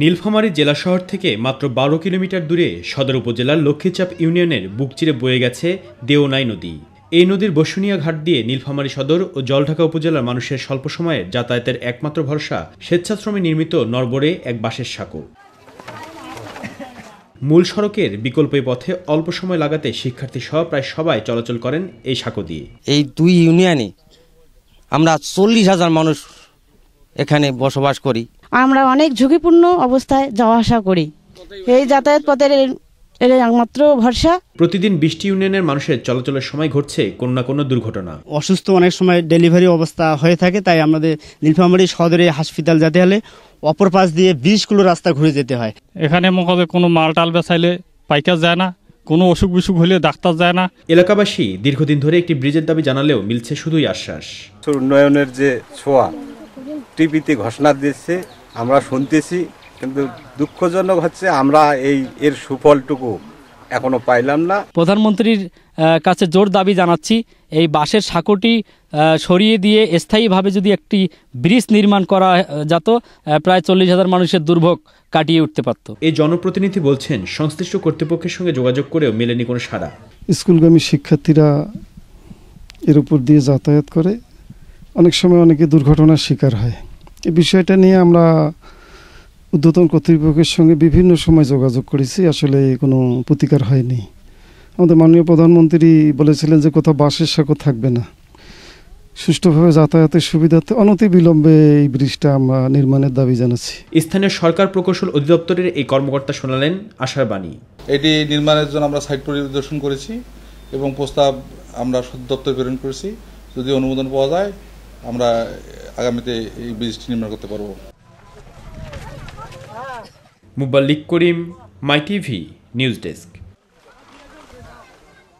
নীলফামারী জেলা শহর থেকে মাত্র বারো কিলোমিটার দূরে সদর উপজেলার লক্ষ্মীচাপ ইউনিয়নের বুক চিরে বয়ে গেছে দেওনাই নদী এই নদীর বসুনিয়া ঘাট দিয়ে নীলফামারী সদর ও জলঢাকা উপজেলার মানুষের স্বল্প সময়ে যাতায়াতের একমাত্র ভরসা স্বেচ্ছাশ্রমে নির্মিত নরবরে এক বাঁশের সাঁকো মূল সড়কের বিকল্প পথে অল্প সময় লাগাতে শিক্ষার্থী সহ প্রায় সবাই চলাচল করেন এই সাঁকো দিয়ে এই দুই ইউনিয়নে আমরা চল্লিশ হাজার মানুষ এখানে বসবাস করি আমরা অনেক ঝুঁকিপূর্ণ অবস্থায় যাওয়া আসা করি এই যাতায়াত পথের এর একমাত্র ভরসা প্রতিদিন বৃষ্টি ইউনিয়নের মানুষের চলাচলের সময় ঘটছে কোনো না কোনো দুর্ঘটনা অসুস্থ অনেক সময় ডেলিভারি অবস্থা হয়ে থাকে তাই আমাদের নীলফামারি সদরে হাসপাতাল যেতে হলে অপর পাশ দিয়ে বিশ কিলো রাস্তা ঘুরে যেতে হয় এখানে মোকাবে কোনো মাল টাল বেসাইলে পাইকার যায় না কোনো অসুখ বিসুখ হলে ডাক্তার যায় না এলাকাবাসী দীর্ঘদিন ধরে একটি ব্রিজের দাবি জানালেও মিলছে শুধুই আশ্বাস উন্নয়নের যে ছোঁয়া টিভিতে ঘোষণা দিচ্ছে আমরা শুনতেছি কিন্তু দুঃখজনক হচ্ছে আমরা এই এর সুফলটুকু এখনো পাইলাম না প্রধানমন্ত্রীর কাছে জোর দাবি জানাচ্ছি এই বাঁশের সাঁকোটি সরিয়ে দিয়ে স্থায়ীভাবে যদি একটি ব্রিজ নির্মাণ করা যেত প্রায় চল্লিশ হাজার মানুষের দুর্ভোগ কাটিয়ে উঠতে পারত এই জনপ্রতিনিধি বলছেন সংশ্লিষ্ট কর্তৃপক্ষের সঙ্গে যোগাযোগ করেও মেলেনি কোনো সাড়া স্কুলগামী শিক্ষার্থীরা এর উপর দিয়ে যাতায়াত করে অনেক সময় অনেকে দুর্ঘটনার শিকার হয় এই বিষয়টা নিয়ে আমরা উদ্বোধন কর্তৃপক্ষের সঙ্গে বিভিন্ন সময় যোগাযোগ করেছি আসলে কোনো প্রতিকার হয়নি আমাদের মাননীয় প্রধানমন্ত্রী বলেছিলেন যে কোথাও বাসের সাঁকো থাকবে না সুষ্ঠুভাবে যাতায়াতের সুবিধাতে অনতি বিলম্বে এই ব্রিজটা আমরা নির্মাণের দাবি জানাচ্ছি স্থানীয় সরকার প্রকৌশল অধিদপ্তরের এই কর্মকর্তা শোনালেন আশার বাণী এটি নির্মাণের জন্য আমরা সাইট পরিদর্শন করেছি এবং প্রস্তাব আমরা দপ্তর প্রেরণ করেছি যদি অনুমোদন পাওয়া যায় আমরা আগামীতে এই ব্রিজটি নির্মাণ করতে পারব Muballik Karim My TV news desk